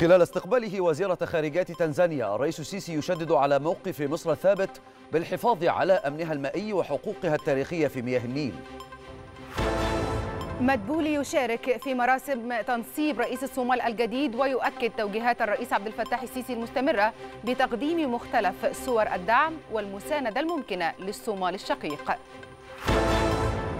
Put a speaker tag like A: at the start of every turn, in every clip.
A: خلال استقباله وزيرة خارجات تنزانيا الرئيس السيسي يشدد على موقف مصر الثابت بالحفاظ على أمنها المائي وحقوقها التاريخية في مياه النيل
B: مدبولي يشارك في مراسم تنصيب رئيس الصومال الجديد ويؤكد توجيهات الرئيس عبد الفتاح السيسي المستمرة بتقديم مختلف صور الدعم والمساندة الممكنة للصومال الشقيق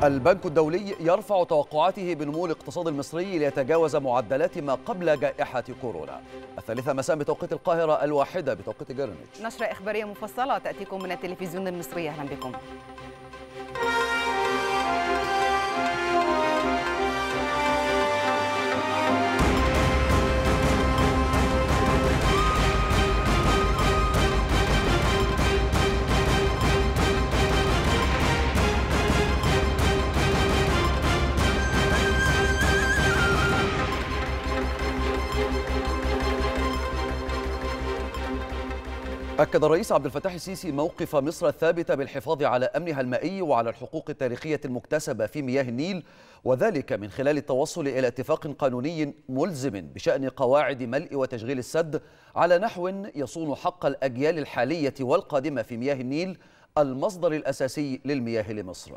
A: البنك الدولي يرفع توقعاته بنمو الاقتصاد المصري ليتجاوز معدلات ما قبل جائحة كورونا الثالثة مساء بتوقيت القاهرة الواحدة بتوقيت جرينتش
B: نشرة إخبارية مفصلة تأتيكم من التلفزيون المصري أهلا بكم
A: أكد الرئيس عبد الفتاح السيسي موقف مصر الثابت بالحفاظ على أمنها المائي وعلى الحقوق التاريخية المكتسبة في مياه النيل وذلك من خلال التوصل إلى اتفاق قانوني ملزم بشأن قواعد ملء وتشغيل السد على نحو يصون حق الأجيال الحالية والقادمة في مياه النيل المصدر الأساسي للمياه لمصر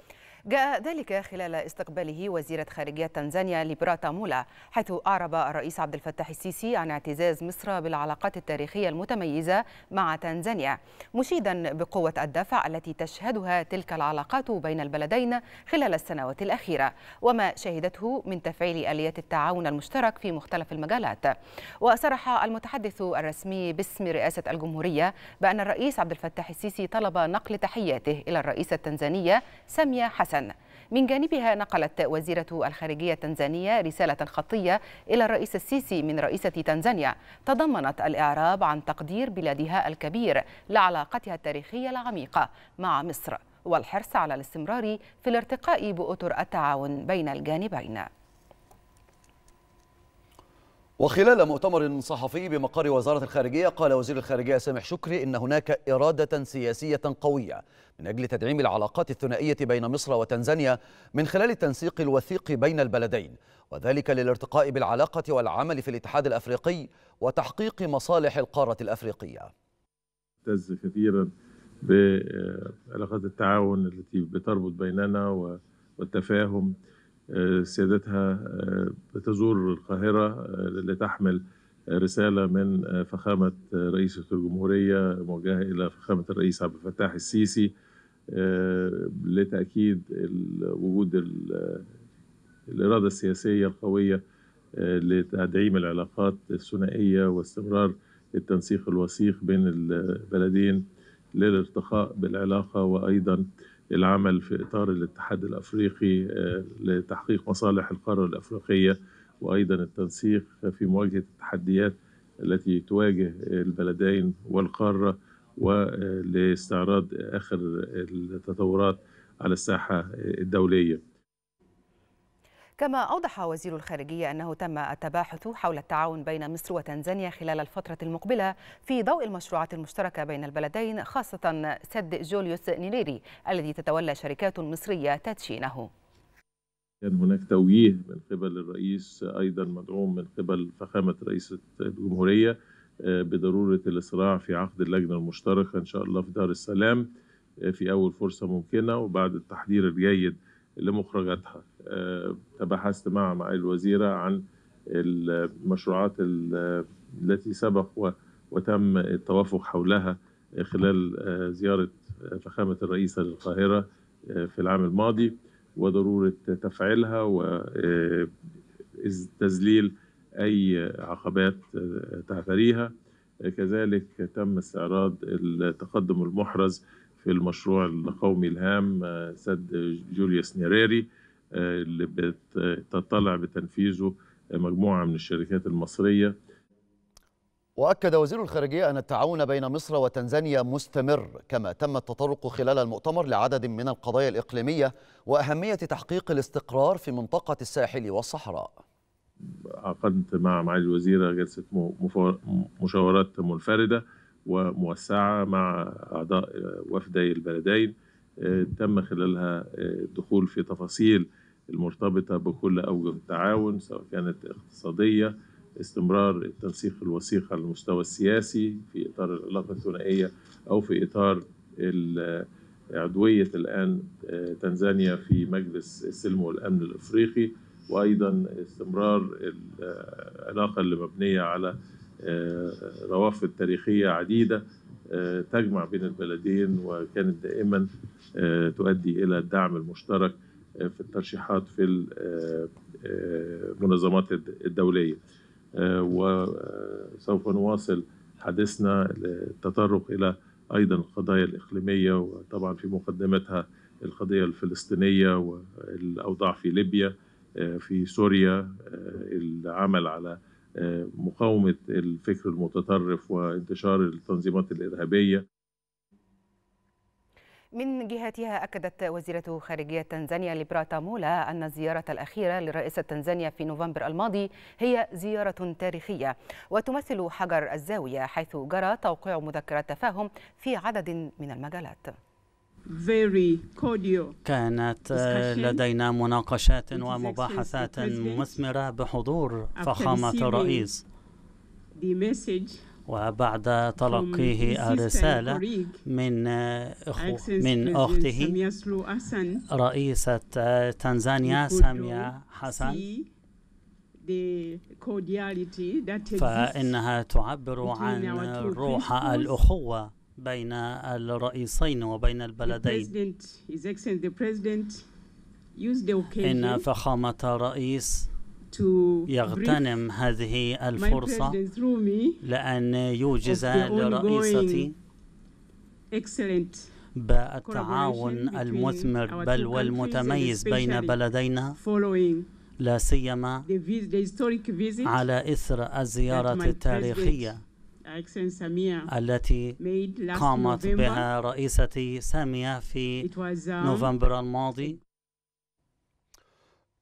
B: جاء ذلك خلال استقباله وزيرة خارجية تنزانيا ليبراتا مولا حيث أعرب الرئيس عبد الفتاح السيسي عن اعتزاز مصر بالعلاقات التاريخية المتميزة مع تنزانيا مشيدا بقوة الدفع التي تشهدها تلك العلاقات بين البلدين خلال السنوات الأخيرة وما شهدته من تفعيل آليات التعاون المشترك في مختلف المجالات وصرح المتحدث الرسمي باسم رئاسة الجمهورية بأن الرئيس عبد الفتاح السيسي طلب نقل تحياته إلى الرئيسة التنزانية سامية حسن حسن من جانبها نقلت وزيرة الخارجية التنزانية رسالة خطية إلى الرئيس السيسي من رئيسة تنزانيا تضمنت الإعراب عن تقدير بلادها الكبير لعلاقتها التاريخية العميقة مع مصر والحرص على الاستمرار في الارتقاء بأطر التعاون بين الجانبين
A: وخلال مؤتمر صحفي بمقر وزارة الخارجية قال وزير الخارجية سامح شكري إن هناك إرادة سياسية قوية من أجل تدعيم العلاقات الثنائية بين مصر وتنزانيا من خلال التنسيق الوثيق بين البلدين وذلك للارتقاء بالعلاقة والعمل في الاتحاد الأفريقي وتحقيق مصالح القارة الأفريقية
C: اعتز كثيرا بعلاقات التعاون التي بتربط بيننا والتفاهم سيادتها آه، بتزور القاهرة آه، لتحمل آه، رسالة من فخامة رئيسة الجمهورية موجهة إلى فخامة الرئيس عبد الفتاح السيسي لتأكيد وجود الإرادة السياسية القوية لتدعيم العلاقات الثنائية واستمرار التنسيق الوثيق بين البلدين للارتقاء بالعلاقة وأيضا العمل في اطار الاتحاد الافريقي آه، لتحقيق مصالح القاره الافريقيه وايضا التنسيق في مواجهه التحديات التي تواجه البلدين والقاره ولاستعراض آه، اخر التطورات على الساحه الدوليه.
B: كما أوضح وزير الخارجية أنه تم التباحث حول التعاون بين مصر وتنزانيا خلال الفترة المقبلة في ضوء المشروعات المشتركة بين البلدين خاصة سد جوليوس نيريري الذي تتولى شركات مصرية تدشينه
C: كان هناك توجيه من قبل الرئيس أيضا مدعوم من قبل فخامة رئيسة الجمهورية آه، بضرورة الإسراع في عقد اللجنة المشتركة إن شاء الله في دار السلام آه، في أول فرصة ممكنة وبعد التحضير الجيد لمخرجاتها آه، تباحثت مع مع الوزيرة عن المشروعات التي سبق وتم التوافق حولها خلال آه، زيارة آه، فخامة الرئيسة للقاهرة في العام الماضي وضرورة تفعيلها وتذليل أي عقبات تعتريها كذلك تم استعراض التقدم المحرز في المشروع القومي الهام آه، سد جوليوس نيريري آه، اللي بتطلع بتنفيذه آه، مجموعة من الشركات المصرية
A: وأكد وزير الخارجية أن التعاون بين مصر وتنزانيا مستمر كما تم التطرق خلال المؤتمر لعدد من القضايا الإقليمية وأهمية تحقيق الاستقرار في منطقة الساحل والصحراء
C: عقدت مع معالي الوزيرة جلسة مشاورات منفردة وموسعة مع أعضاء وفدي البلدين آه، تم خلالها آه، الدخول في تفاصيل المرتبطة بكل أوجه التعاون سواء كانت اقتصادية استمرار التنسيق الوثيق على المستوى السياسي في إطار العلاقة الثنائية أو في إطار عضوية الآن آه، تنزانيا في مجلس السلم والأمن الأفريقي وأيضا استمرار العلاقة اللي مبنية على آه، روافد تاريخية عديدة آه، تجمع بين البلدين وكانت دائما آه، تؤدي إلى الدعم المشترك في الترشيحات في المنظمات الدولية وسوف نواصل حديثنا التطرق إلى أيضا القضايا الإقليمية وطبعا في مقدمتها القضية الفلسطينية والأوضاع في ليبيا في سوريا العمل على مقاومة الفكر المتطرف وانتشار التنظيمات الإرهابية
B: من جهتها أكدت وزيرة خارجية تنزانيا ليبراتا مولا أن الزيارة الأخيرة للرئيسة تنزانيا في نوفمبر الماضي هي زيارة تاريخية وتمثل حجر الزاوية حيث جرى توقيع مذكرة تفاهم في عدد من المجالات
D: كانت لدينا مناقشات ومباحثات مثمرة بحضور فخامة الرئيس وبعد تلقيه الرسالة من من أخته رئيسة آه، تنزانيا سامية حسن فإنها تعبر عن روح الأخوة بين الرئيسين وبين البلدين إن فخامة الرئيس يغتنم هذه الفرصة لأن يوجز لرئيستي بالتعاون المثمر بل والمتميز بين بلدينا لا سيما على إثر الزيارة التاريخية التي قامت بها
A: رئيسة سامية في
D: uh, نوفمبر
A: الماضي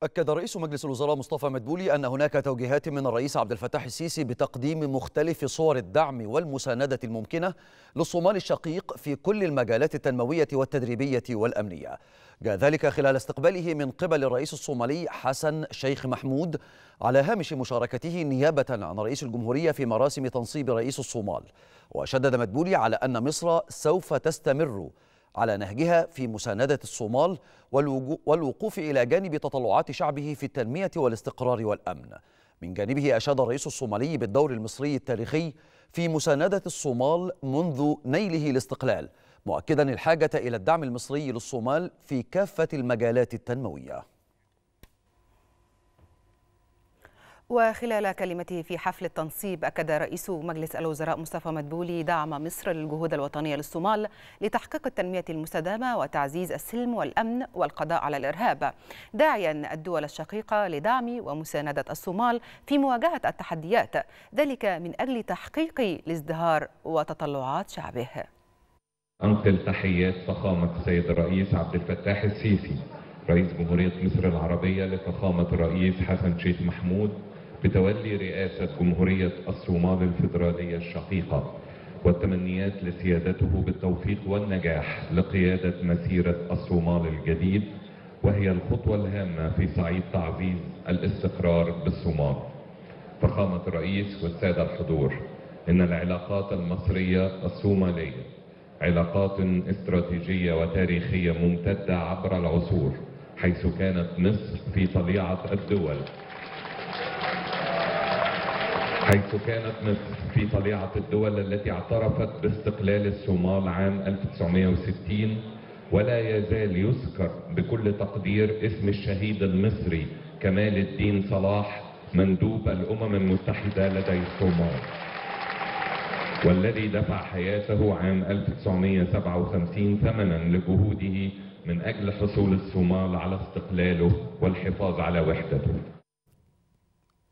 A: أكد رئيس مجلس الوزراء مصطفى مدبولي أن هناك توجيهات من الرئيس عبد الفتاح السيسي بتقديم مختلف صور الدعم والمساندة الممكنة للصومال الشقيق في كل المجالات التنموية والتدريبية والأمنية جاء ذلك خلال استقباله من قبل الرئيس الصومالي حسن شيخ محمود على هامش مشاركته نيابة عن رئيس الجمهورية في مراسم تنصيب رئيس الصومال وشدد مدبولي على أن مصر سوف تستمر على نهجها في مساندة الصومال والوقوف إلى جانب تطلعات شعبه في التنمية والاستقرار والأمن من جانبه أشاد الرئيس الصومالي بالدور المصري التاريخي في مساندة الصومال منذ نيله الاستقلال مؤكدا الحاجة إلى الدعم المصري للصومال في كافة المجالات التنموية
B: وخلال كلمته في حفل التنصيب أكد رئيس مجلس الوزراء مصطفى مدبولي دعم مصر للجهود الوطنية للصومال لتحقيق التنمية المستدامة وتعزيز السلم والأمن والقضاء على الإرهاب داعيا الدول الشقيقة لدعم ومساندة الصومال في مواجهة التحديات ذلك من أجل تحقيق الازدهار وتطلعات شعبه
E: أنقل تحيات فخامة السيد الرئيس عبد الفتاح السيسي رئيس جمهورية مصر العربية لفخامة الرئيس حسن شيخ محمود بتولي رئاسة جمهورية الصومال الفيدرالية الشقيقة والتمنيات لسيادته بالتوفيق والنجاح لقيادة مسيرة الصومال الجديد وهي الخطوة الهامة في صعيد تعزيز الاستقرار بالصومال فخامة الرئيس والسادة الحضور إن العلاقات المصرية الصومالية علاقات استراتيجية وتاريخية ممتدة عبر العصور حيث كانت مصر في طليعة الدول حيث كانت مصر في طليعة الدول التي اعترفت باستقلال الصومال عام 1960 ولا يزال يذكر بكل تقدير اسم الشهيد المصري كمال الدين صلاح مندوب الأمم المتحدة لدى الصومال والذي دفع حياته عام 1957 ثمنا لجهوده من أجل حصول الصومال على استقلاله والحفاظ على وحدته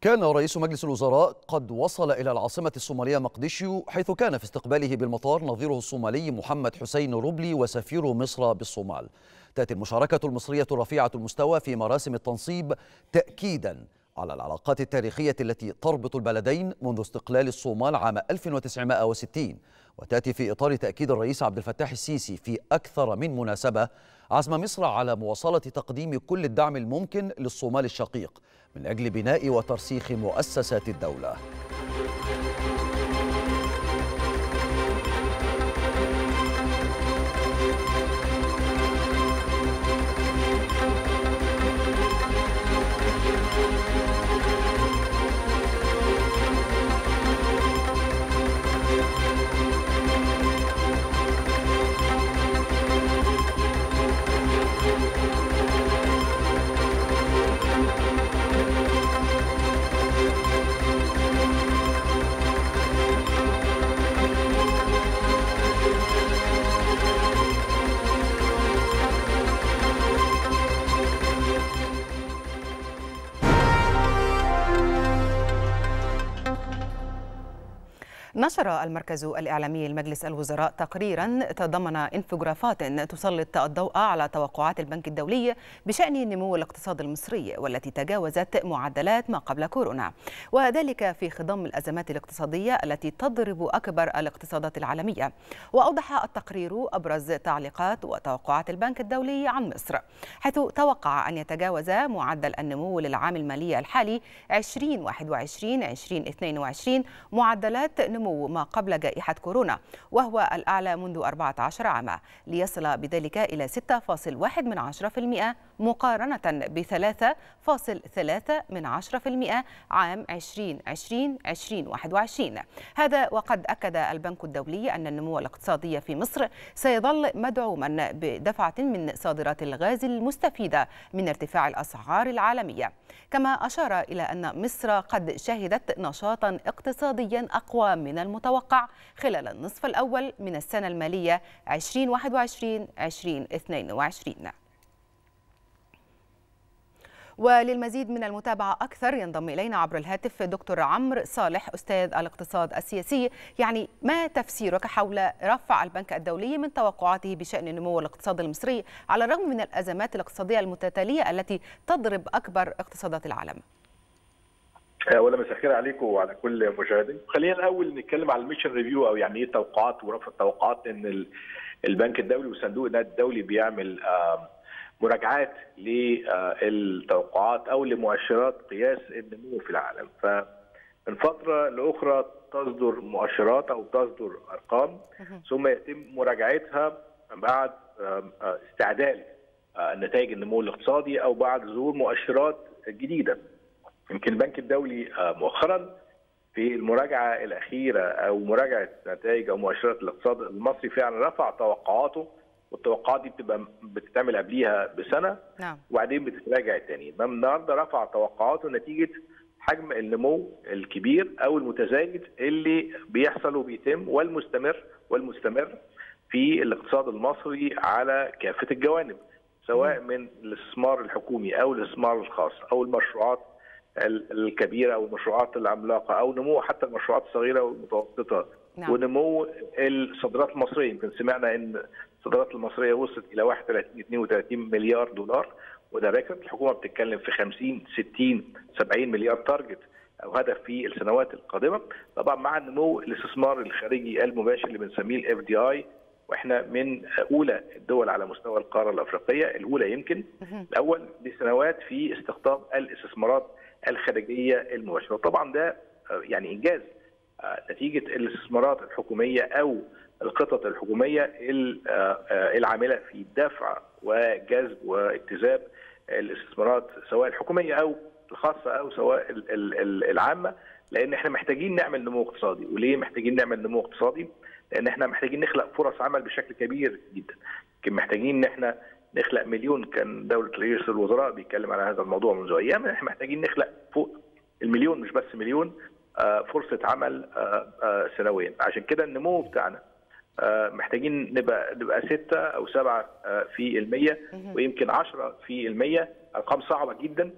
A: كان رئيس مجلس الوزراء قد وصل إلى العاصمة الصومالية مقديشيو حيث كان في استقباله بالمطار نظيره الصومالي محمد حسين روبلي وسفير مصر بالصومال تأتي المشاركة المصرية رفيعة المستوى في مراسم التنصيب تأكيداً على العلاقات التاريخية التي تربط البلدين منذ استقلال الصومال عام 1960 وتأتي في إطار تأكيد الرئيس عبد الفتاح السيسي في أكثر من مناسبة عزم مصر على مواصلة تقديم كل الدعم الممكن للصومال الشقيق من أجل بناء وترسيخ مؤسسات الدولة
B: نشر المركز الإعلامي لمجلس الوزراء تقريرا تضمن انفجرافات تسلط الضوء على توقعات البنك الدولي بشأن نمو الاقتصاد المصري والتي تجاوزت معدلات ما قبل كورونا وذلك في خضم الأزمات الاقتصادية التي تضرب أكبر الاقتصادات العالمية وأوضح التقرير أبرز تعليقات وتوقعات البنك الدولي عن مصر حيث توقع أن يتجاوز معدل النمو للعام المالي الحالي 2021 2022 معدلات نمو ما قبل جائحة كورونا وهو الأعلى منذ 14 عاما ليصل بذلك إلى 6.1% مقارنة ب 3.3% عام 2020 2021 هذا وقد أكد البنك الدولي أن النمو الاقتصادي في مصر سيظل مدعوما بدفعة من صادرات الغاز المستفيدة من ارتفاع الأسعار العالمية كما أشار إلى أن مصر قد شهدت نشاطا اقتصاديا أقوى من المتوقع خلال النصف الأول من السنة المالية 2021-2022 وللمزيد من المتابعة أكثر ينضم إلينا عبر الهاتف دكتور عمرو صالح أستاذ الاقتصاد السياسي يعني ما تفسيرك حول رفع البنك الدولي من توقعاته بشأن نمو الاقتصاد المصري على الرغم من الأزمات الاقتصادية المتتالية التي تضرب أكبر اقتصادات العالم؟
F: آه، ولا مساء الخير عليكم وعلى كل مشاهدين خلينا الاول نتكلم على الميشن ريفيو او يعني ايه التوقعات ورفع التوقعات ان البنك الدولي وصندوق النقد الدولي بيعمل مراجعات للتوقعات او لمؤشرات قياس النمو في العالم من فتره لاخرى تصدر مؤشرات او تصدر ارقام ثم يتم مراجعتها بعد آه، استعداد آه، نتائج النمو الاقتصادي او بعد ظهور مؤشرات جديده يمكن البنك الدولي آه، مؤخرا في المراجعه الاخيره او مراجعه نتائج او مؤشرات الاقتصاد المصري فعلا رفع توقعاته والتوقعات دي بتبقى بتتعمل قبليها بسنه نعم. وبعدين بتتراجع تاني انما النهارده رفع توقعاته نتيجه حجم النمو الكبير او المتزايد اللي بيحصل وبيتم والمستمر والمستمر في الاقتصاد المصري على كافه الجوانب سواء من الاستثمار الحكومي او الاستثمار الخاص او المشروعات الكبيره او المشروعات العملاقه او نمو حتى المشروعات الصغيره والمتوسطه نعم. ونمو الصادرات المصريه يمكن سمعنا ان الصادرات المصريه وصلت الى 31 32 مليار دولار وده ريكورد الحكومه بتتكلم في 50 60 70 مليار تارجت او هدف في السنوات القادمه طبعا مع نمو الاستثمار الخارجي المباشر اللي بنسميه الاف دي اي واحنا من اولى الدول على مستوى القاره الافريقيه الاولى يمكن الاول لسنوات في استقطاب الاستثمارات الخارجيه المباشره طبعا ده آه، يعني انجاز آه، نتيجه الاستثمارات الحكوميه او الخطط الحكوميه آه، العامله في دفع وجذب واجتذاب الاستثمارات سواء الحكوميه او الخاصه او سواء العامه لان احنا محتاجين نعمل نمو اقتصادي وليه محتاجين نعمل نمو اقتصادي لان احنا محتاجين نخلق فرص عمل بشكل كبير جدا محتاجين ان احنا نخلق مليون كان دوله رئيس الوزراء بيتكلم على هذا الموضوع منذ ايام احنا محتاجين نخلق فوق المليون مش بس مليون آه، فرصه عمل آه، آه، سنويا عشان كده النمو بتاعنا محتاجين نبقى نبقى 6 او 7 في المية ويمكن 10 في المية ارقام صعبه جدا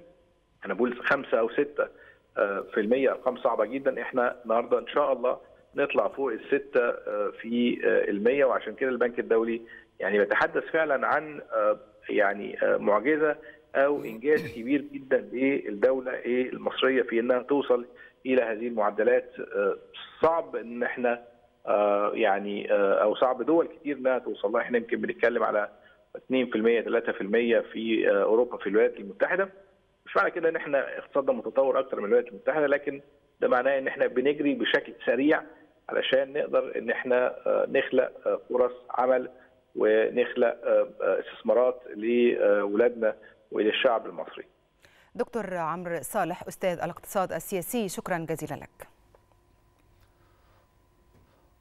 F: انا بقول 5 او 6 في المية ارقام صعبه جدا احنا النهارده ان شاء الله نطلع فوق الستة في المية وعشان كده البنك الدولي يعني بتحدث فعلا عن آه، يعني آه، معجزه او انجاز كبير جدا للدوله المصريه في انها توصل الى هذه المعدلات آه، صعب ان احنا يعني او صعب دول كتير انها توصل لها احنا يمكن بنتكلم على 2% 3% في اوروبا في الولايات المتحده مش معنى كده ان احنا اقتصادنا متطور اكتر من الولايات المتحده لكن ده معناه ان احنا بنجري بشكل سريع علشان نقدر ان احنا نخلق فرص عمل ونخلق آه، آه، استثمارات لاولادنا وللشعب المصري.
B: دكتور عمرو صالح استاذ الاقتصاد السياسي شكرا جزيلا لك.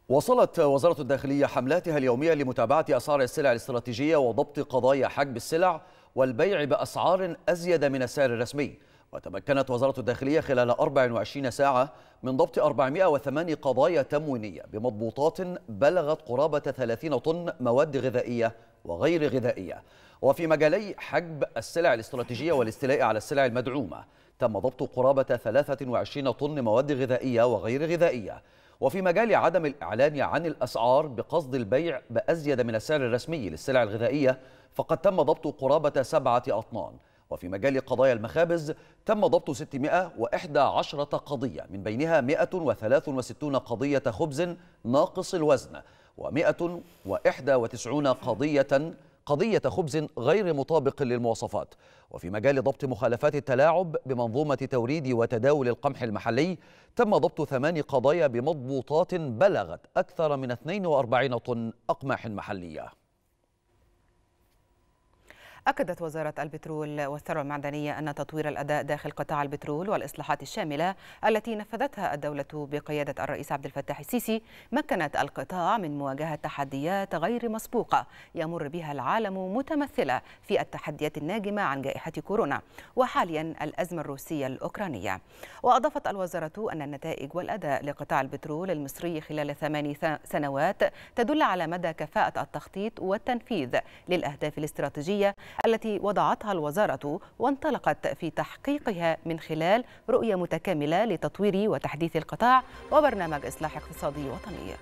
A: وصلت وزارة الداخلية حملاتها اليومية لمتابعة أسعار السلع الاستراتيجية وضبط قضايا حجب السلع والبيع بأسعار أزيد من السعر الرسمي وتمكنت وزارة الداخلية خلال 24 ساعة من ضبط 408 قضايا تموينية بمضبوطات بلغت قرابة 30 طن مواد غذائية وغير غذائية وفي مجالي حجب السلع الاستراتيجية والاستيلاء على السلع المدعومة تم ضبط قرابة 23 طن مواد غذائية وغير غذائية وفي مجال عدم الإعلان عن الأسعار بقصد البيع بأزيد من السعر الرسمي للسلع الغذائية فقد تم ضبط قرابة سبعة أطنان وفي مجال قضايا المخابز تم ضبط 611 قضية من بينها 163 قضية خبز ناقص الوزن و191 قضية قضية خبز غير مطابق للمواصفات وفي مجال ضبط مخالفات التلاعب بمنظومة توريد وتداول القمح المحلي تم ضبط ثمان قضايا بمضبوطات بلغت أكثر من 42 طن أقماح محلية
B: أكدت وزارة البترول والثروة المعدنية أن تطوير الأداء داخل قطاع البترول والإصلاحات الشاملة التي نفذتها الدولة بقيادة الرئيس عبد الفتاح السيسي مكنت القطاع من مواجهة تحديات غير مسبوقة يمر بها العالم متمثلة في التحديات الناجمة عن جائحة كورونا وحاليا الأزمة الروسية الأوكرانية وأضافت الوزارة أن النتائج والأداء لقطاع البترول المصري خلال ثماني سنوات تدل على مدى كفاءة التخطيط والتنفيذ للأهداف الاستراتيجية التي وضعتها الوزارة وانطلقت في تحقيقها من خلال رؤية متكاملة لتطوير وتحديث القطاع وبرنامج إصلاح اقتصادي وطني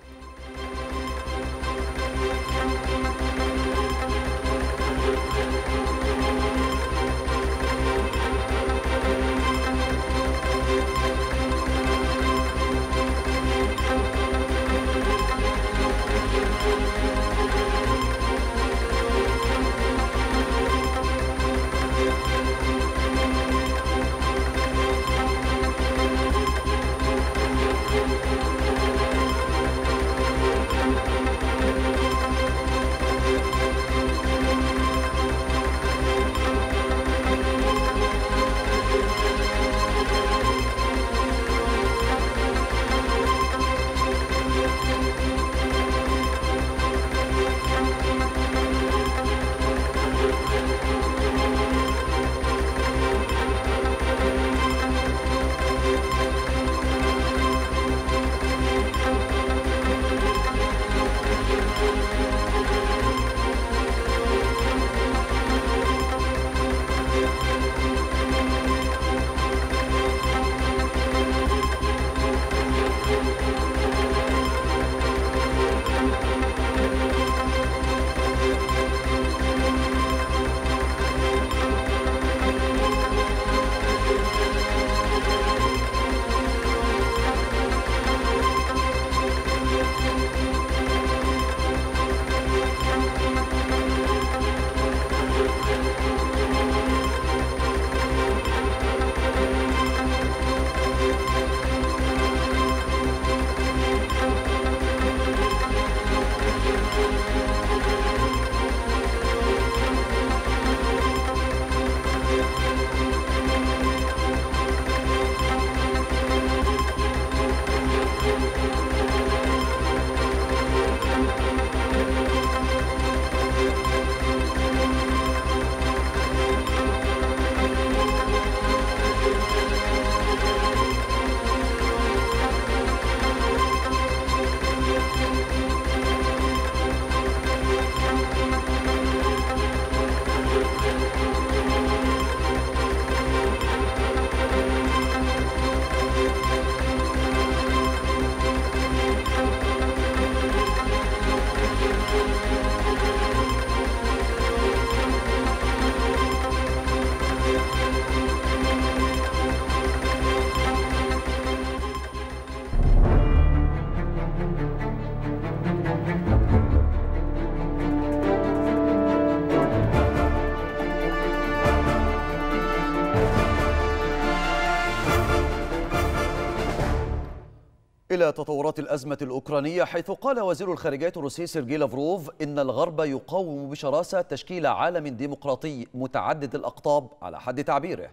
A: إلى تطورات الأزمة الأوكرانية حيث قال وزير الخارجية الروسي سيرجي لافروف إن الغرب يقاوم بشراسة تشكيل عالم ديمقراطي متعدد الأقطاب على حد تعبيره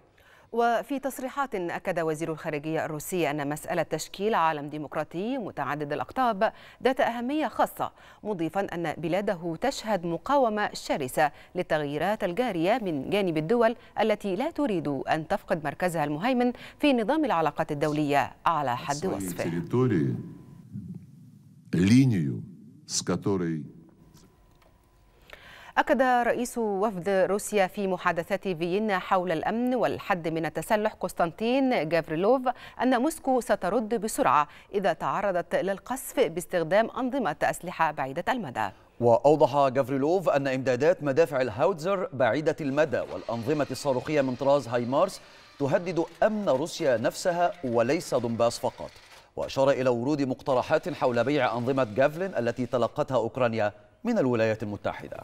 B: وفي تصريحات أكد وزير الخارجية الروسي أن مسألة تشكيل عالم ديمقراطي متعدد الأقطاب ذات أهمية خاصة مضيفا أن بلاده تشهد مقاومة شرسة للتغييرات الجارية من جانب الدول التي لا تريد أن تفقد مركزها المهيمن في نظام العلاقات الدولية على حد وصفه. أكد رئيس وفد روسيا في محادثات فيينا حول الأمن والحد من التسلح قسطنطين جافريلوف أن موسكو سترد بسرعة إذا تعرضت للقصف باستخدام أنظمة أسلحة بعيدة المدى
A: وأوضح جافريلوف أن إمدادات مدافع الهاوتزر بعيدة المدى والأنظمة الصاروخية من طراز هايمارس تهدد أمن روسيا نفسها وليس دنباس فقط وأشار إلى ورود مقترحات حول بيع أنظمة جافلين التي تلقتها أوكرانيا من الولايات المتحدة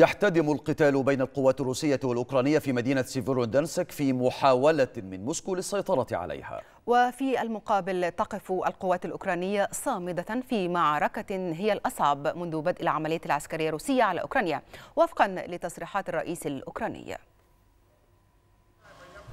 A: يحتدم القتال بين القوات الروسية والأوكرانية في مدينة سيفيرودنسك في محاولة من موسكو للسيطرة عليها
B: وفي المقابل تقف القوات الأوكرانية صامدة في معركة هي الأصعب منذ بدء العملية العسكرية الروسية على أوكرانيا وفقا لتصريحات الرئيس الأوكراني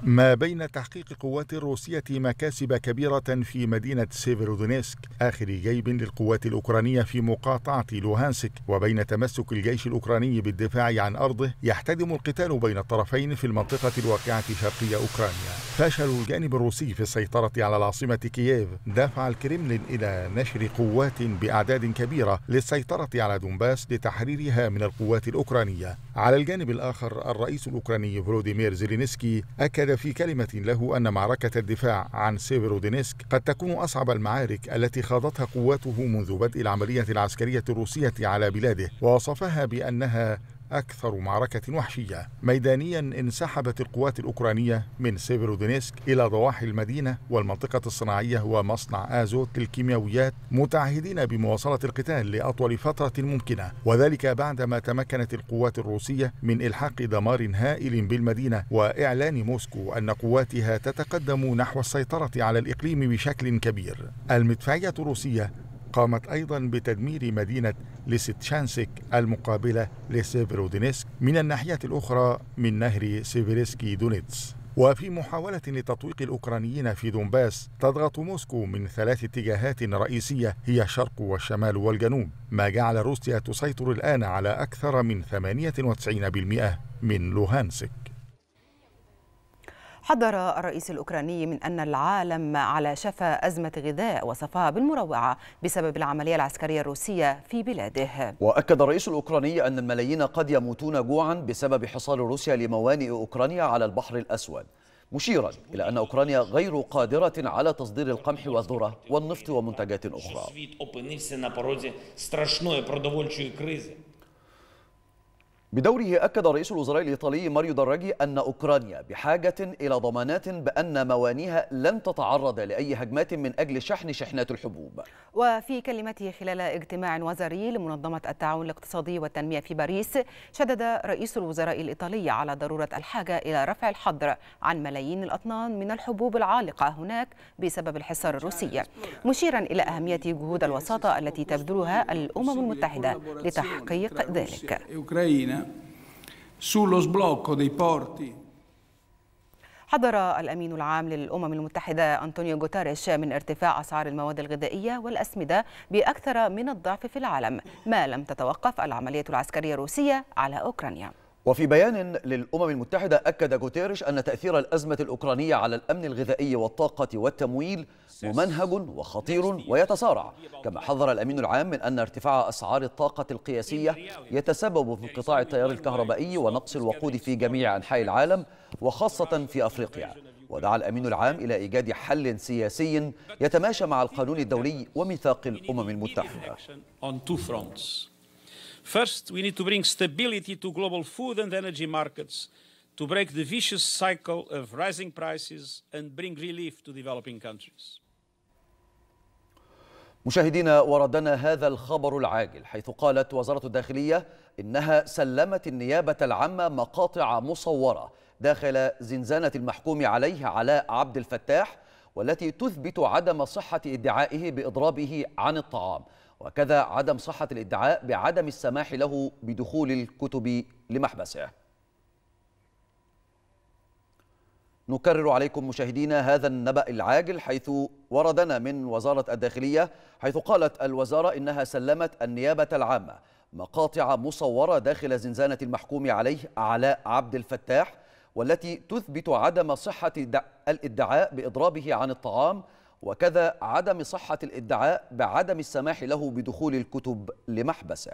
G: ما بين تحقيق قوات الروسية مكاسب كبيرة في مدينة سيفيرودونيسك آخر جيب للقوات الأوكرانية في مقاطعة لوهانسك وبين تمسك الجيش الأوكراني بالدفاع عن أرضه يحتدم القتال بين الطرفين في المنطقة الواقعة شرقي أوكرانيا فشل الجانب الروسي في السيطرة على العاصمة كييف دفع الكرملين إلى نشر قوات بأعداد كبيرة للسيطرة على دونباس لتحريرها من القوات الأوكرانية على الجانب الآخر الرئيس الأوكراني فلوديمير زيلينسكي أكد أكد في كلمة له أن معركة الدفاع عن سيفيرودينسك قد تكون أصعب المعارك التي خاضتها قواته منذ بدء العملية العسكرية الروسية على بلاده ووصفها بأنها أكثر معركة وحشية ميدانيا انسحبت القوات الأوكرانية من سيفيرودونيسك إلى ضواحي المدينة والمنطقة الصناعية ومصنع آزوت للكيماويات متعهدين بمواصلة القتال لأطول فترة ممكنة وذلك بعدما تمكنت القوات الروسية من إلحاق دمار هائل بالمدينة وإعلان موسكو أن قواتها تتقدم نحو السيطرة على الإقليم بشكل كبير المدفعية الروسية قامت أيضا بتدمير مدينة ليستشانسك المقابلة لسيفرودينسك من الناحية الأخرى من نهر سيفيرسكي دونيتس وفي محاولة لتطويق الأوكرانيين في دونباس تضغط موسكو من ثلاث اتجاهات رئيسية هي الشرق والشمال والجنوب ما جعل روسيا تسيطر الآن على أكثر من 98% من لوهانسك
B: حذر الرئيس الأوكراني من أن العالم على شفا أزمة غذاء وصفها بالمروعة بسبب العملية العسكرية الروسية في بلاده
A: وأكد الرئيس الأوكراني أن الملايين قد يموتون جوعا بسبب حصار روسيا لموانئ أوكرانيا على البحر الأسود مشيرا إلى أن أوكرانيا غير قادرة على تصدير القمح والذرة والنفط ومنتجات أخرى بدوره أكد رئيس الوزراء الإيطالي ماريو دراجي أن أوكرانيا بحاجة إلى ضمانات بأن موانيها لن تتعرض لأي هجمات من أجل شحن شحنات الحبوب
B: وفي كلمته خلال اجتماع وزاري لمنظمة التعاون الاقتصادي والتنمية في باريس شدد رئيس الوزراء الإيطالي على ضرورة الحاجة إلى رفع الحظر عن ملايين الأطنان من الحبوب العالقة هناك بسبب الحصار الروسي مشيرا إلى أهمية جهود الوساطة التي تبذلها الأمم المتحدة لتحقيق ذلك
F: sullo sblocco dei porti
B: حذر الأمين العام للأمم المتحدة أنطونيو غوتاريش من ارتفاع أسعار المواد الغذائية والأسمدة بأكثر من الضعف في العالم ما لم تتوقف
A: العملية العسكرية الروسية على أوكرانيا وفي بيان للأمم المتحدة أكد جوتيرش أن تأثير الأزمة الأوكرانية على الأمن الغذائي والطاقة والتمويل ممنهج وخطير ويتسارع كما حذر الأمين العام من أن ارتفاع أسعار الطاقة القياسية يتسبب في انقطاع التيار الكهربائي ونقص الوقود في جميع أنحاء العالم وخاصة في أفريقيا ودعا الأمين العام إلى إيجاد حل سياسي يتماشى مع القانون الدولي وميثاق الأمم المتحدة
F: First, we need to bring stability to global food and energy markets to break the vicious cycle of rising prices and bring relief to developing countries.
A: مشاهدينا وردنا هذا الخبر العاجل حيث قالت وزارة الداخلية إنها سلمت النيابة العامة مقاطع مصورة داخل زنزانة المحكوم عليه علاء عبد الفتاح والتي تثبت عدم صحة ادعائه بإضرابه عن الطعام وكذا عدم صحة الادعاء بعدم السماح له بدخول الكتب لمحبسه نكرر عليكم مشاهدينا هذا النبأ العاجل حيث وردنا من وزارة الداخلية حيث قالت الوزارة إنها سلمت النيابة العامة مقاطع مصورة داخل زنزانة المحكوم عليه علاء عبد الفتاح والتي تثبت عدم صحة الادعاء بإضرابه عن الطعام وكذا عدم صحة الادعاء بعدم السماح له بدخول الكتب لمحبسه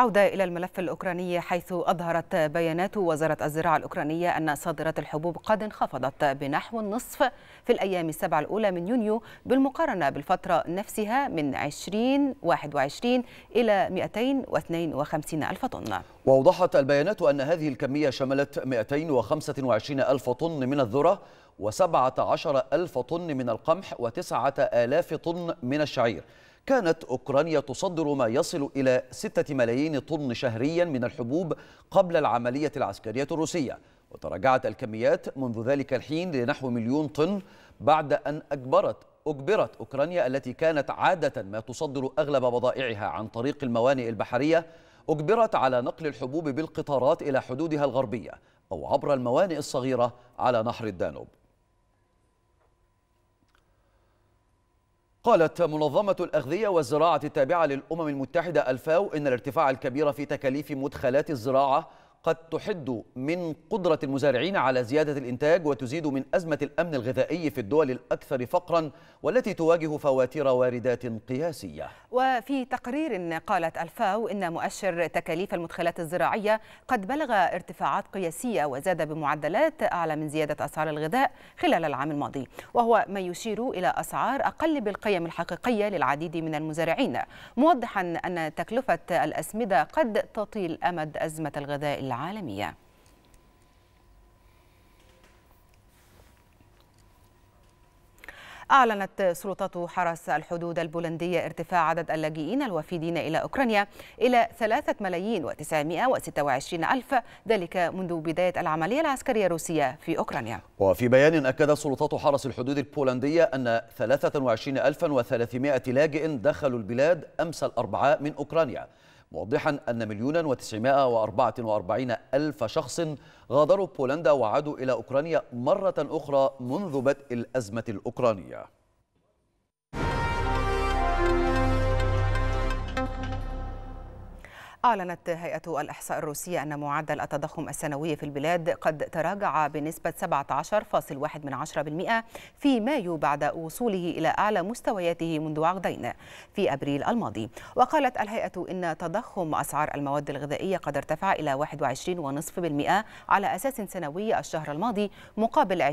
B: عودة إلى الملف الأوكراني حيث أظهرت بيانات وزارة الزراعة الأوكرانية أن صادرات الحبوب قد انخفضت بنحو النصف في الأيام السبعة الأولى من يونيو بالمقارنة بالفترة نفسها من 2021 إلى 252
A: ألف طن وأوضحت البيانات أن هذه الكمية شملت 225 ألف طن من الذرة و17 ألف طن من القمح و9000 طن من الشعير كانت أوكرانيا تصدر ما يصل إلى 6 ملايين طن شهريا من الحبوب قبل العملية العسكرية الروسية وتراجعت الكميات منذ ذلك الحين لنحو مليون طن بعد أن أجبرت أجبرت أوكرانيا التي كانت عادة ما تصدر أغلب بضائعها عن طريق الموانئ البحرية أجبرت على نقل الحبوب بالقطارات إلى حدودها الغربية أو عبر الموانئ الصغيرة على نهر الدانوب قالت منظمة الأغذية والزراعة التابعة للأمم المتحدة الفاو إن الارتفاع الكبير في تكاليف مدخلات الزراعة قد تحد من قدرة المزارعين على زيادة الإنتاج وتزيد من أزمة الأمن الغذائي في الدول الأكثر فقرا والتي تواجه فواتير واردات قياسية
B: وفي تقرير قالت الفاو إن مؤشر تكاليف المدخلات الزراعية قد بلغ ارتفاعات قياسية وزاد بمعدلات أعلى من زيادة أسعار الغذاء خلال العام الماضي وهو ما يشير إلى أسعار أقل بالقيم الحقيقية للعديد من المزارعين موضحا أن تكلفة الأسمدة قد تطيل أمد أزمة الغذاء العالمية أعلنت سلطات حرس الحدود البولندية ارتفاع عدد اللاجئين الوافدين إلى أوكرانيا إلى 3 ملايين وستة وعشرين ألف ذلك منذ بداية العملية العسكرية الروسية في
A: أوكرانيا وفي بيان أكدت سلطات حرس الحدود البولندية أن وثلاثمائة لاجئ دخلوا البلاد أمس الأربعاء من أوكرانيا موضحا أن مليونا وتسعمائة وأربعة وأربعين ألف شخص غادروا بولندا وعادوا إلى أوكرانيا مرة أخرى منذ بدء الأزمة الأوكرانية
B: أعلنت هيئة الإحصاء الروسية أن معدل التضخم السنوي في البلاد قد تراجع بنسبة 17.1% في مايو بعد وصوله إلى أعلى مستوياته منذ عقدين في أبريل الماضي وقالت الهيئة إن تضخم أسعار المواد الغذائية قد ارتفع إلى 21.5% على أساس سنوي الشهر الماضي مقابل 20.5%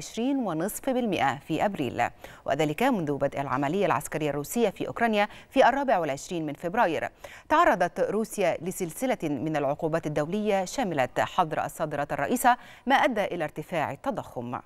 B: في أبريل وذلك منذ بدء العملية العسكرية الروسية في أوكرانيا في الرابع والعشرين من فبراير تعرضت روسيا سلسلة من العقوبات الدولية شملت حظر الصادرات الرئيسة ما أدى إلى ارتفاع التضخم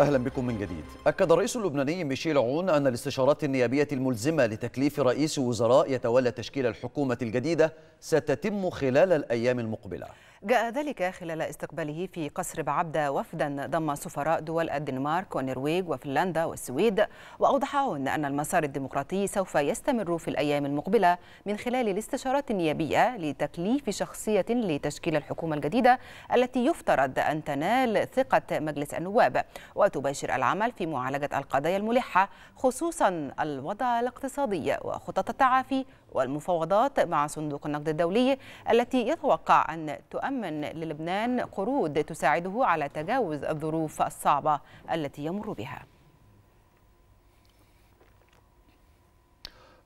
A: أهلا بكم من جديد أكد الرئيس اللبناني ميشيل عون أن الاستشارات النيابية الملزمة لتكليف رئيس وزراء يتولى تشكيل الحكومة الجديدة ستتم خلال الأيام المقبلة
B: جاء ذلك خلال استقباله في قصر بعبدة وفدا ضم سفراء دول الدنمارك والنرويج وفنلندا والسويد وأوضحوا أن المسار الديمقراطي سوف يستمر في الأيام المقبلة من خلال الاستشارات النيابية لتكليف شخصية لتشكيل الحكومة الجديدة التي يفترض أن تنال ثقة مجلس النواب وتباشر العمل في معالجة القضايا الملحة خصوصا الوضع الاقتصادي وخطط التعافي والمفاوضات مع صندوق النقد الدولي التي يتوقع أن تؤمن للبنان قروض تساعده على تجاوز الظروف الصعبة التي يمر بها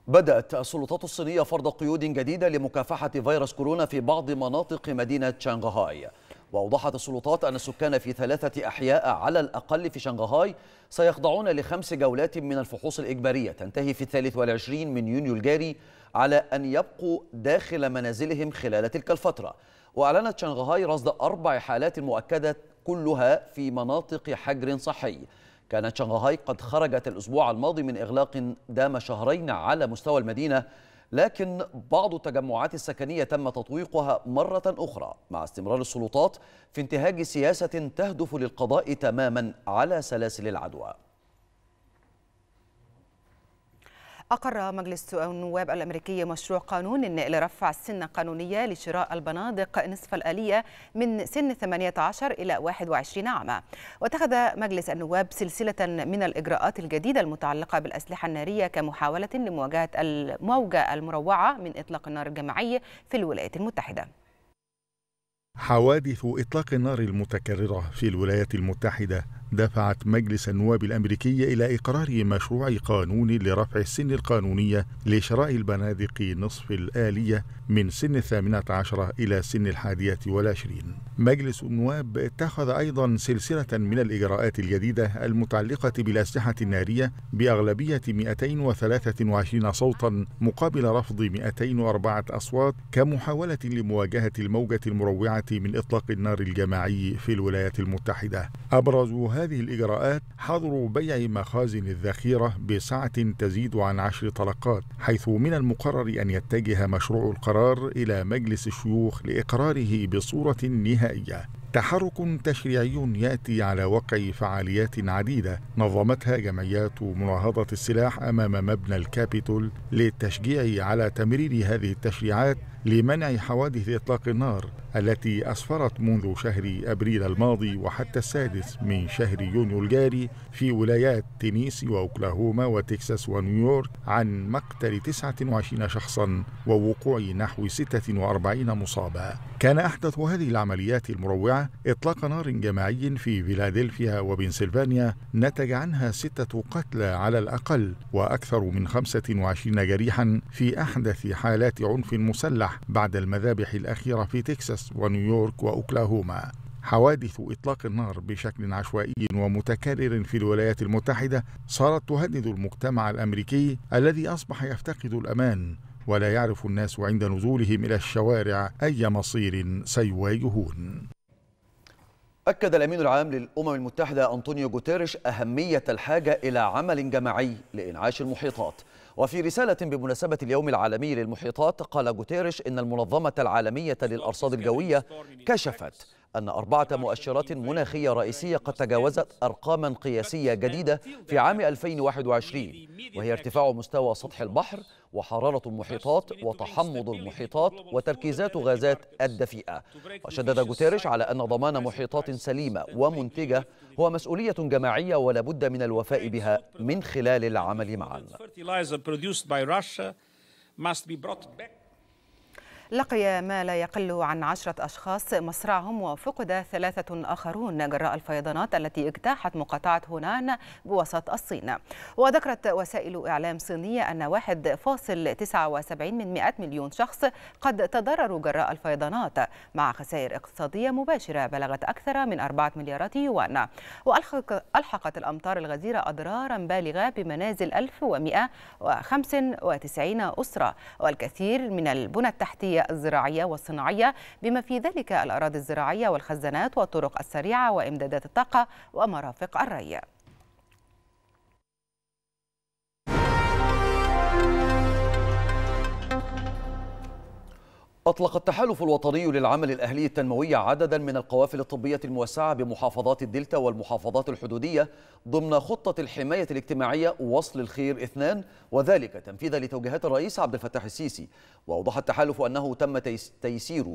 A: بدأت السلطات الصينية فرض قيود جديدة لمكافحة فيروس كورونا في بعض مناطق مدينة شنغهاي وأوضحت السلطات أن السكان في ثلاثة أحياء على الأقل في شنغهاي سيخضعون لخمس جولات من الفحوص الإجبارية تنتهي في الثالث والعشرين من يونيو الجاري على أن يبقوا داخل منازلهم خلال تلك الفترة وأعلنت شنغهاي رصد أربع حالات مؤكدة كلها في مناطق حجر صحي كانت شنغهاي قد خرجت الأسبوع الماضي من إغلاق دام شهرين على مستوى المدينة لكن بعض التجمعات السكنية تم تطويقها مرة أخرى مع استمرار السلطات في انتهاج سياسة تهدف للقضاء تماما على سلاسل العدوى
B: أقر مجلس النواب الأمريكي مشروع قانون لرفع السن قانونية لشراء البنادق نصف الآلية من سن 18 إلى 21 عاما واتخذ مجلس النواب سلسلة من الإجراءات الجديدة المتعلقة بالأسلحة النارية كمحاولة لمواجهة الموجة المروعة من إطلاق النار الجماعي في الولايات المتحدة
G: حوادث إطلاق النار المتكررة في الولايات المتحدة دفعت مجلس النواب الأمريكي إلى إقرار مشروع قانون لرفع السن القانونية لشراء البنادق نصف الآلية من سن الثامنة عشرة إلى سن الحادية والعشرين مجلس النواب اتخذ أيضا سلسلة من الإجراءات الجديدة المتعلقة بالأسلحة النارية بأغلبية 223 صوتا مقابل رفض 204 أصوات كمحاولة لمواجهة الموجة المروعة من إطلاق النار الجماعي في الولايات المتحدة أبرز هذه الإجراءات حظر بيع مخازن الذخيرة بسعة تزيد عن عشر طلقات حيث من المقرر أن يتجه مشروع القرار إلى مجلس الشيوخ لإقراره بصورة نهائية تحرك تشريعي ياتي على وقع فعاليات عديده نظمتها جمعيات مناهضه السلاح امام مبنى الكابيتول للتشجيع على تمرير هذه التشريعات لمنع حوادث إطلاق النار التي أسفرت منذ شهر أبريل الماضي وحتى السادس من شهر يونيو الجاري في ولايات تينيسي وأوكلاهوما وتكساس ونيويورك عن مقتل 29 شخصا ووقوع نحو 46 مصابا كان أحدث هذه العمليات المروعة إطلاق نار جماعي في فيلادلفيا وبنسلفانيا نتج عنها ستة قتلى على الأقل وأكثر من 25 جريحا في أحدث حالات عنف مسلح بعد المذابح الأخيرة في تكساس ونيويورك وأوكلاهوما حوادث إطلاق النار بشكل عشوائي ومتكرر في الولايات المتحدة صارت تهدد المجتمع الأمريكي الذي أصبح يفتقد الأمان ولا يعرف الناس عند نزولهم إلى الشوارع أي مصير سيواجهون
A: أكد الأمين العام للأمم المتحدة أنطونيو غوتيريش أهمية الحاجة إلى عمل جماعي لإنعاش المحيطات وفي رسالة بمناسبة اليوم العالمي للمحيطات قال غوتيريش إن المنظمة العالمية للأرصاد الجوية كشفت أن أربعة مؤشرات مناخية رئيسية قد تجاوزت أرقاما قياسية جديدة في عام 2021 وهي ارتفاع مستوى سطح البحر وحرارة المحيطات وتحمض المحيطات وتركيزات غازات الدفيئة وشدد جوتيريش على أن ضمان محيطات سليمة ومنتجة هو مسؤولية جماعية ولا بد من الوفاء بها من خلال العمل معا
B: لقي ما لا يقل عن عشرة أشخاص مصرعهم وفقد ثلاثة آخرون جراء الفيضانات التي اجتاحت مقاطعة هونان بوسط الصين وذكرت وسائل إعلام صينية أن 1.79 من 100 مليون شخص قد تضرروا جراء الفيضانات مع خسائر اقتصادية مباشرة بلغت أكثر من 4 مليارات يوان وألحقت الأمطار الغزيرة أضرارا بالغة بمنازل 1195 أسرة والكثير من البنى التحتية الأرضية الزراعية والصناعية بما في ذلك الأراضي الزراعية والخزانات والطرق السريعة وإمدادات الطاقة
A: ومرافق الري أطلق التحالف الوطني للعمل الأهلي التنموي عددا من القوافل الطبية الموسعة بمحافظات الدلتا والمحافظات الحدودية ضمن خطة الحماية الاجتماعية وصل الخير اثنان وذلك تنفيذا لتوجيهات الرئيس عبد الفتاح السيسي وأوضح التحالف أنه تم تيسير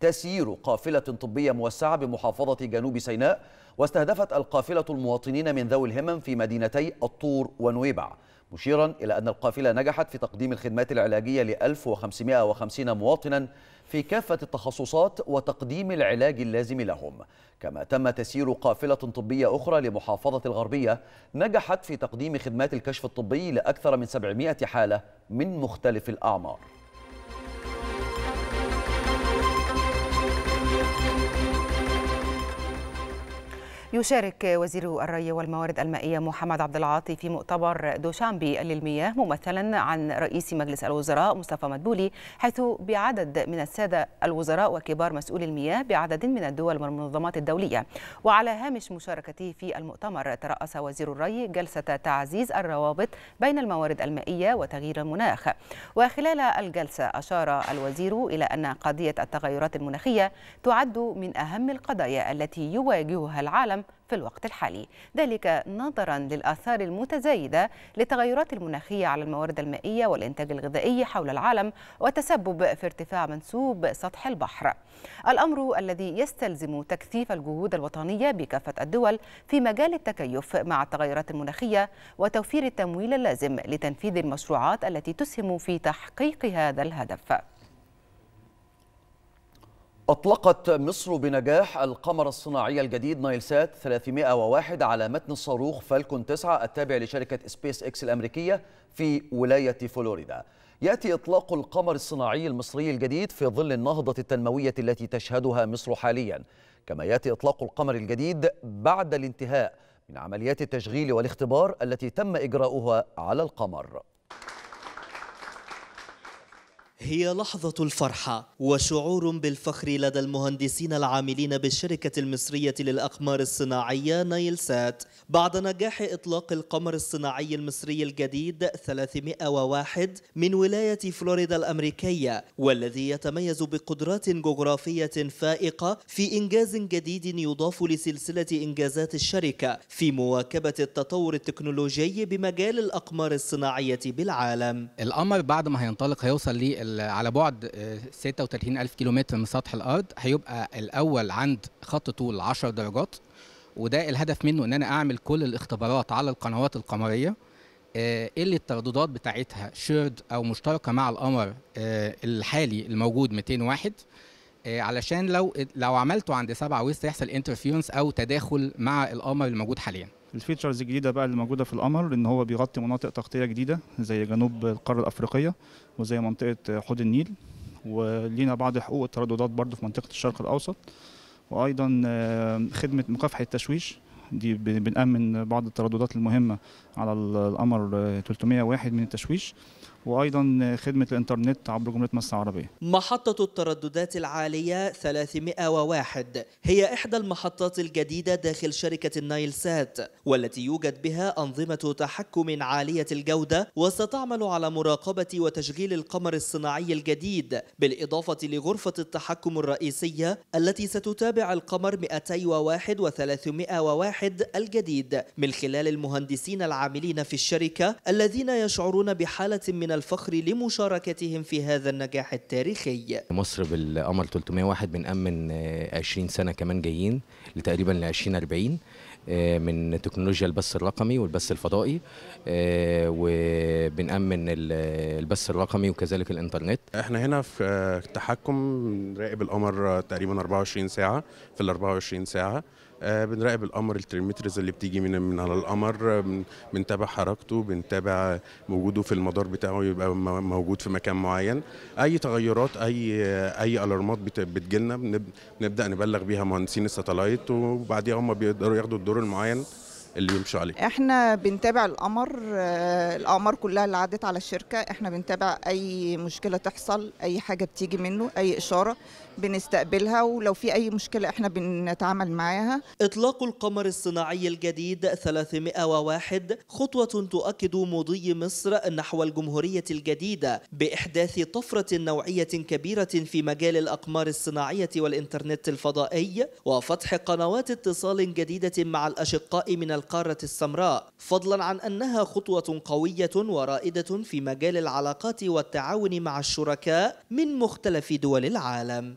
A: تسيير قافلة طبية موسعة بمحافظة جنوب سيناء واستهدفت القافلة المواطنين من ذوي الهمم في مدينتي الطور ونويبع مشيرا إلى أن القافلة نجحت في تقديم الخدمات العلاجية ل 1550 مواطنا في كافة التخصصات وتقديم العلاج اللازم لهم كما تم تسيير قافلة طبية أخرى لمحافظة الغربية نجحت في تقديم خدمات الكشف الطبي لأكثر من 700 حالة من مختلف الأعمار
B: يشارك وزير الري والموارد المائية محمد عبد العاطي في مؤتمر دوشامبي للمياه ممثلا عن رئيس مجلس الوزراء مصطفى مدبولي حيث بعدد من السادة الوزراء وكبار مسؤولي المياه بعدد من الدول والمنظمات الدولية وعلى هامش مشاركته في المؤتمر ترأس وزير الري جلسة تعزيز الروابط بين الموارد المائية وتغيير المناخ وخلال الجلسة أشار الوزير إلى أن قضية التغيرات المناخية تعد من أهم القضايا التي يواجهها العالم في الوقت الحالي ذلك نظرا للآثار المتزايدة للتغيرات المناخية على الموارد المائية والإنتاج الغذائي حول العالم وتسبب في ارتفاع منسوب سطح البحر الأمر الذي يستلزم تكثيف الجهود الوطنية بكافة الدول في مجال التكيف مع التغيرات المناخية وتوفير التمويل اللازم لتنفيذ المشروعات التي تسهم في تحقيق هذا الهدف
A: أطلقت مصر بنجاح القمر الصناعي الجديد نايلسات 301 على متن الصاروخ فالكون 9 التابع لشركة سبيس إكس الأمريكية في ولاية فلوريدا يأتي إطلاق القمر الصناعي المصري الجديد في ظل النهضة التنموية التي تشهدها مصر حاليا كما يأتي إطلاق القمر الجديد بعد الانتهاء من عمليات التشغيل والاختبار التي تم إجراؤها على القمر هي لحظة الفرحة وشعور بالفخر
H: لدى المهندسين العاملين بالشركة المصرية للأقمار الصناعية نايلسات بعد نجاح إطلاق القمر الصناعي المصري الجديد 301 من ولاية فلوريدا الأمريكية والذي يتميز بقدرات جغرافية فائقة في إنجاز جديد يضاف لسلسلة إنجازات الشركة في مواكبة التطور التكنولوجي بمجال الأقمار الصناعية بالعالم
F: القمر بعد ما هينطلق هيوصل لي على بعد 36000 آه، كيلومتر من سطح الارض هيبقى الاول عند خط طول 10 درجات وده الهدف منه ان انا اعمل كل الاختبارات على القنوات القمريه آه، اللي الترددات بتاعتها شيرد او مشتركه مع القمر آه، الحالي الموجود 201 علشان لو لو عملته عند سبعة ويست يحصل انترفيرنس او تداخل مع القمر الموجود حاليا الفيتشرز الجديده بقى اللي موجوده في القمر ان هو بيغطي مناطق تغطيه جديده زي جنوب
H: القاره الافريقيه وزي منطقه حوض النيل ولينا بعض حقوق الترددات برضه في منطقه الشرق الاوسط وايضا آه، خدمه مكافحه التشويش دي بنأمن بعض الترددات المهمة على القمر 301 آه، من التشويش وايضا خدمه الانترنت عبر جمهوريه مصر العربيه. محطه الترددات العاليه 301 هي احدى المحطات الجديده داخل شركه النايل سات والتي يوجد بها انظمه تحكم عاليه الجوده وستعمل على مراقبه وتشغيل القمر الصناعي الجديد بالاضافه لغرفه التحكم الرئيسيه التي ستتابع القمر 201 و 301 الجديد من خلال المهندسين العاملين في الشركه الذين يشعرون بحاله من الفخر لمشاركتهم في هذا النجاح التاريخي
F: مصر بالقمر 301 بنأمن 20 سنة كمان جايين لتقريبا ل 2040 آه، من تكنولوجيا البث الرقمي والبث الفضائي آه، وبنأمن البث الرقمي وكذلك الانترنت احنا هنا في آه، تحكم راقب القمر تقريبا 24 ساعة في ال 24 ساعة آه، بنراقب القمر التريمترز اللي بتيجي من من على القمر بنتابع حركته بنتابع وجوده في المدار بتاعه
C: يبقى موجود في مكان معين اي تغيرات اي اي الارمات بتجيلنا بنبدا نبلغ بيها مهندسين الساتلايت وبعديها هم بيقدروا ياخدوا الدور المعين اللي يمشوا عليه
B: احنا بنتابع القمر آه، القمر كلها اللي عدت على الشركه احنا بنتابع اي مشكله تحصل اي حاجه بتيجي منه اي اشاره بنستقبلها ولو في أي مشكلة إحنا بنتعامل معاها
H: إطلاق القمر الصناعي الجديد 301 خطوة تؤكد مضي مصر نحو الجمهورية الجديدة بإحداث طفرة نوعية كبيرة في مجال الأقمار الصناعية والإنترنت الفضائي وفتح قنوات اتصال جديدة مع الأشقاء من القارة السمراء فضلا عن أنها خطوة قوية ورائدة في مجال العلاقات والتعاون مع الشركاء من مختلف دول العالم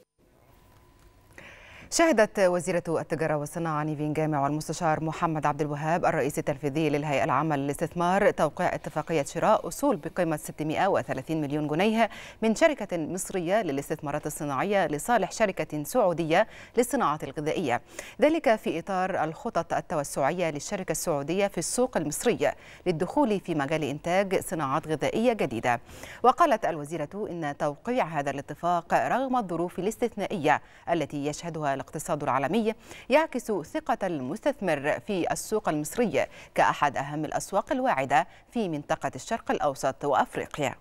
B: شهدت وزيرة التجارة والصناعة نيفين جامع والمستشار محمد عبد الوهاب الرئيس التنفيذي للهيئة العامة للاستثمار توقيع اتفاقية شراء أصول بقيمة 630 مليون جنيه من شركة مصرية للاستثمارات الصناعية لصالح شركة سعودية للصناعة الغذائية ذلك في إطار الخطط التوسعية للشركة السعودية في السوق المصري للدخول في مجال إنتاج صناعات غذائية جديدة وقالت الوزيرة إن توقيع هذا الاتفاق رغم الظروف الاستثنائية التي يشهدها الاقتصاد العالمي يعكس ثقة المستثمر في السوق المصري كأحد أهم الأسواق الواعدة في منطقة الشرق الأوسط وأفريقيا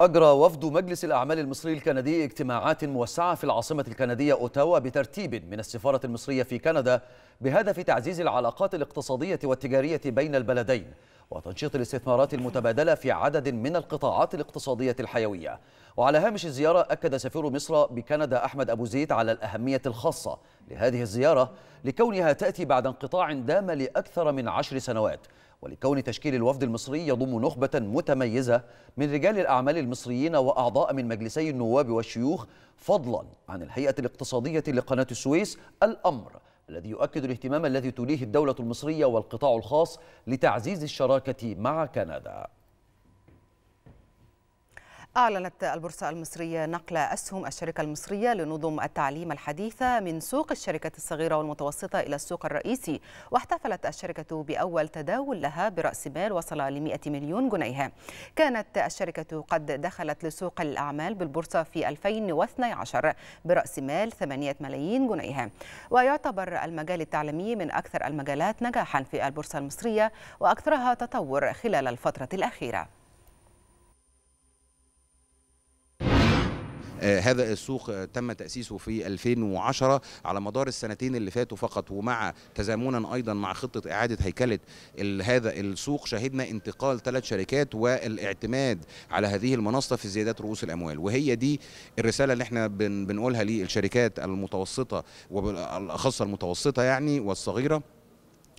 A: أجرى وفد مجلس الأعمال المصري الكندي اجتماعات موسعة في العاصمة الكندية أوتاوا بترتيب من السفارة المصرية في كندا بهدف تعزيز العلاقات الاقتصادية والتجارية بين البلدين وتنشيط الاستثمارات المتبادلة في عدد من القطاعات الاقتصادية الحيوية وعلى هامش الزيارة أكد سفير مصر بكندا أحمد أبو زيد على الأهمية الخاصة لهذه الزيارة لكونها تأتي بعد انقطاع دام لأكثر من عشر سنوات ولكون تشكيل الوفد المصري يضم نخبة متميزة من رجال الأعمال المصريين وأعضاء من مجلسي النواب والشيوخ فضلا عن الهيئة الاقتصادية لقناة السويس الأمر الذي يؤكد الاهتمام الذي توليه الدولة المصرية والقطاع الخاص لتعزيز الشراكة مع كندا
B: أعلنت البورصة المصرية نقل أسهم الشركة المصرية لنظم التعليم الحديثة من سوق الشركات الصغيرة والمتوسطة إلى السوق الرئيسي واحتفلت الشركة بأول تداول لها برأس مال وصل ل 100 مليون جنيه كانت الشركة قد دخلت لسوق الأعمال بالبورصة في 2012 برأس مال 8 ملايين جنيه ويعتبر المجال التعليمي من أكثر المجالات نجاحا في البورصة المصرية وأكثرها تطور خلال الفترة الأخيرة
F: آه، هذا السوق آه، تم تأسيسه في 2010 على مدار السنتين اللي فاتوا فقط ومع تزامنا أيضا مع خطة إعادة هيكلة هذا السوق شهدنا انتقال ثلاث شركات والاعتماد على هذه المنصة في زيادات رؤوس الأموال وهي دي الرسالة اللي احنا بنقولها للشركات المتوسطة وبالأخص المتوسطة يعني والصغيرة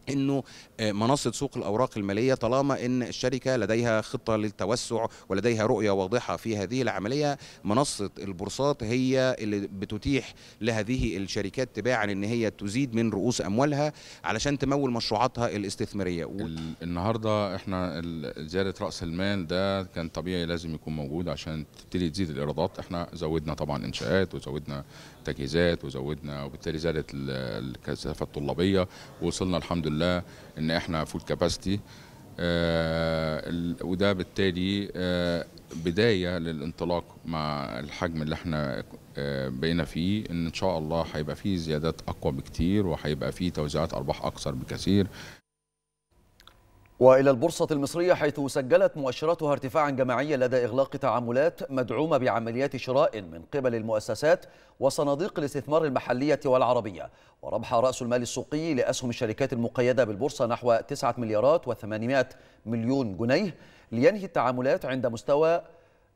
F: انه آه، منصه سوق الاوراق الماليه طالما ان الشركه لديها خطه للتوسع ولديها رؤيه واضحه في هذه العمليه منصه البورصات هي اللي بتتيح لهذه الشركات تباعا ان هي تزيد من رؤوس اموالها علشان تمول مشروعاتها الاستثماريه و... النهارده احنا زياده راس المال ده كان طبيعي لازم يكون موجود عشان تبتدي تزيد الايرادات احنا زودنا طبعا انشاءات وزودنا تجهيزات وزودنا وبالتالي زادت الكثافه الطلابيه ووصلنا الحمد لله ان احنا فول آه، كاباسيتي وده بالتالي آه، بدايه للانطلاق مع الحجم اللي احنا آه، بقينا فيه
A: ان ان شاء الله هيبقى فيه زيادات اقوى بكتير وهيبقى فيه توزيعات ارباح اكثر بكثير وإلى البورصة المصرية حيث سجلت مؤشراتها ارتفاعا جماعيا لدى إغلاق تعاملات مدعومة بعمليات شراء من قبل المؤسسات وصناديق الاستثمار المحلية والعربية وربح رأس المال السوقي لأسهم الشركات المقيدة بالبورصة نحو 9 مليارات و800 مليون جنيه لينهي التعاملات عند مستوى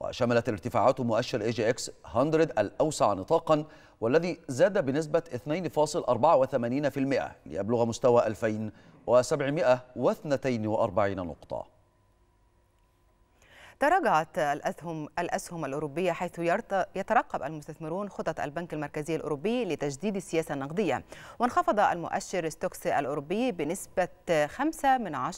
A: وشملت الارتفاعات مؤشر اي جي اكس 100 الاوسع نطاقا والذي زاد بنسبه 2.84% ليبلغ مستوى 2742 نقطه
B: تراجعت الأسهم, الأسهم الأوروبية حيث يترقب المستثمرون خطط البنك المركزي الأوروبي لتجديد السياسة النقدية وانخفض المؤشر ستوكس الأوروبي بنسبة 5 من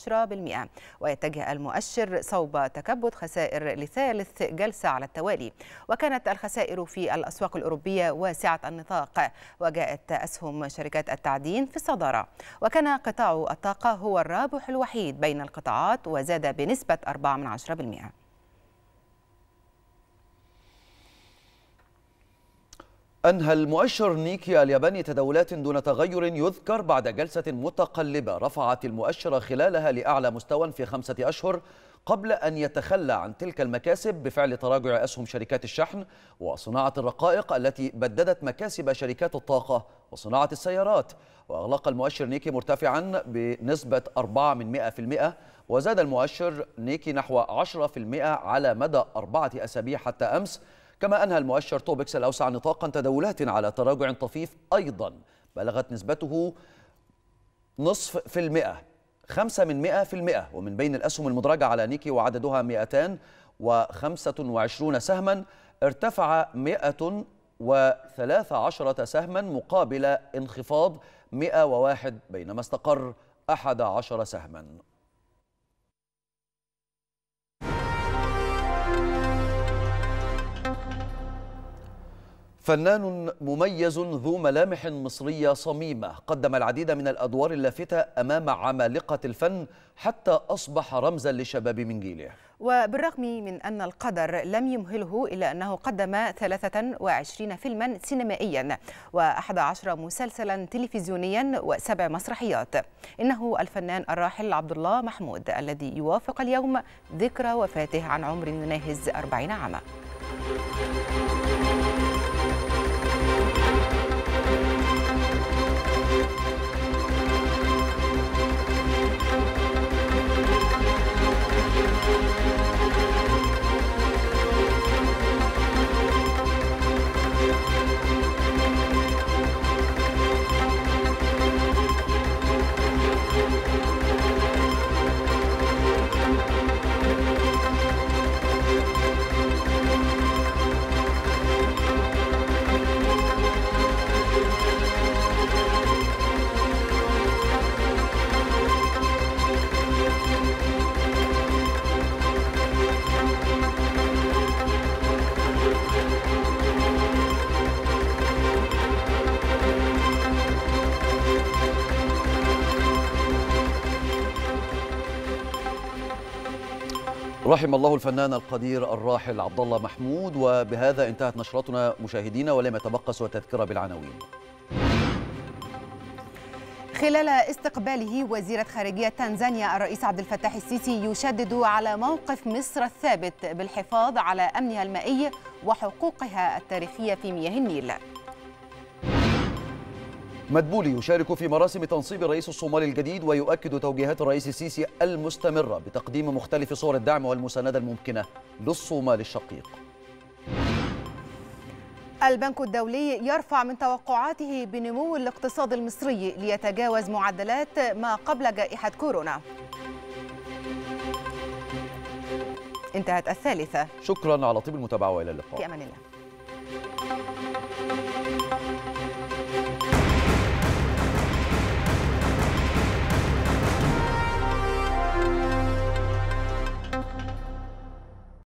B: ويتجه المؤشر صوب تكبد خسائر لثالث جلسة على التوالي وكانت الخسائر في الأسواق الأوروبية واسعة النطاق وجاءت أسهم شركات التعدين في الصدارة وكان قطاع الطاقة هو الرابح الوحيد بين القطاعات وزاد بنسبة 4 من
A: أنهى المؤشر نيكيا الياباني تداولات دون تغير يذكر بعد جلسة متقلبة رفعت المؤشر خلالها لأعلى مستوى في خمسة أشهر قبل أن يتخلى عن تلك المكاسب بفعل تراجع أسهم شركات الشحن وصناعة الرقائق التي بددت مكاسب شركات الطاقة وصناعة السيارات وأغلق المؤشر نيكي مرتفعا بنسبة 4 من 100% وزاد المؤشر نيكي نحو 10% على مدى أربعة أسابيع حتى أمس كما أنهى المؤشر توبكس الأوسع نطاقا تداولات على تراجع طفيف أيضا بلغت نسبته نصف في المئة خمسة من مئة في المئة ومن بين الأسهم المدرجة على نيكي وعددها 225 سهما ارتفع 113 سهما مقابل انخفاض 101 بينما استقر 11 سهما فنان مميز ذو ملامح مصرية صميمة قدم العديد من الأدوار اللافتة أمام عمالقة الفن حتى أصبح رمزا للشباب من جيله
B: وبالرغم من أن القدر لم يمهله إلا أنه قدم 23 فيلما سينمائيا و11 مسلسلا تلفزيونيا وسبع مسرحيات إنه الفنان الراحل عبد الله محمود الذي يوافق اليوم ذكرى وفاته عن عمر يناهز 40 عاما
A: رحم الله الفنان القدير الراحل عبد الله محمود وبهذا انتهت نشرتنا مشاهدينا ولم يتبقى سوى التذكره بالعناوين
B: خلال استقباله وزيرة خارجية تنزانيا الرئيس عبد الفتاح السيسي يشدد على موقف مصر الثابت بالحفاظ على أمنها المائي وحقوقها التاريخية في مياه النيل
A: مدبولي يشارك في مراسم تنصيب الرئيس الصومالي الجديد ويؤكد توجيهات الرئيس السيسي المستمرة بتقديم مختلف صور الدعم والمساندة الممكنة للصومال الشقيق
B: البنك الدولي يرفع من توقعاته بنمو الاقتصاد المصري ليتجاوز معدلات ما قبل جائحة كورونا انتهت
A: الثالثة شكرا على طيب المتابعة وإلى اللقاء في
B: أمان الله